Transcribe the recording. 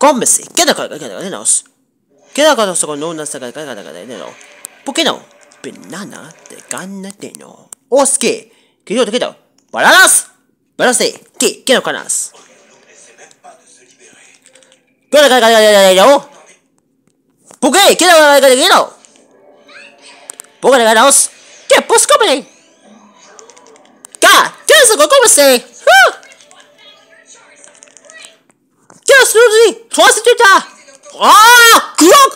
c o m e s e queda c a a q u e da cara, q u e n o s Queda con a a los con u e d a c a g a que de veneno. ¿Por q u e no? Banana de ganadeno. Osuke, ¿qué yo te quedo? ¿Bananas? ¿Bananas de qué? é q u e no c a n a s q u e da c a n a que de a cara, q u veneno? ¿Por qué? é q u e da c a n a s de veneno? ¿Por q u e da c a n a s ¿Qué? ¿Pues cómele? ¿Qué? ¿Qué e es e s a c ó m o se? 수아스지좋았스조다 아! 그럼!